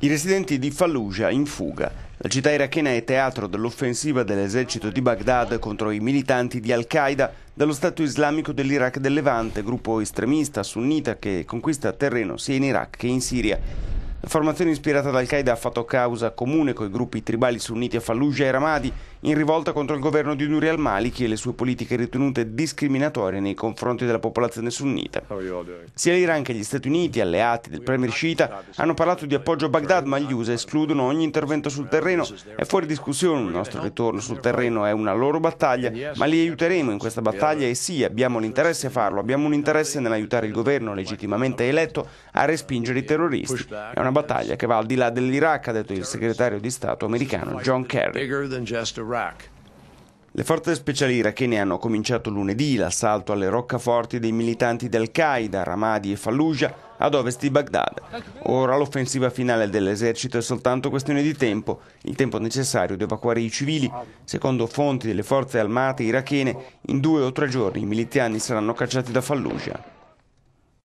I residenti di Fallujah in fuga. La città irachena è teatro dell'offensiva dell'esercito di Baghdad contro i militanti di Al-Qaeda dallo Stato islamico dell'Iraq del Levante, gruppo estremista sunnita che conquista terreno sia in Iraq che in Siria. La formazione ispirata ad Al-Qaeda ha fatto causa comune con i gruppi tribali sunniti a Fallujah e Ramadi in rivolta contro il governo di Nuri al-Maliki e le sue politiche ritenute discriminatorie nei confronti della popolazione sunnita. Oh, Sia l'Iran che gli Stati Uniti, alleati del premier Shita, hanno parlato di appoggio a Baghdad, ma gli USA escludono ogni intervento sul terreno. È fuori discussione, il nostro ritorno sul terreno è una loro battaglia, ma li aiuteremo in questa battaglia e sì, abbiamo l'interesse a farlo, abbiamo un interesse nell'aiutare il governo legittimamente eletto a respingere i terroristi. È una una battaglia che va al di là dell'Iraq, ha detto il segretario di Stato americano John Kerry. Le forze speciali irachene hanno cominciato lunedì l'assalto alle roccaforti dei militanti di Al-Qaeda, Ramadi e Fallujah ad ovest di Baghdad. Ora l'offensiva finale dell'esercito è soltanto questione di tempo, il tempo necessario ad evacuare i civili. Secondo fonti delle forze armate irachene, in due o tre giorni i militanti saranno cacciati da Fallujah.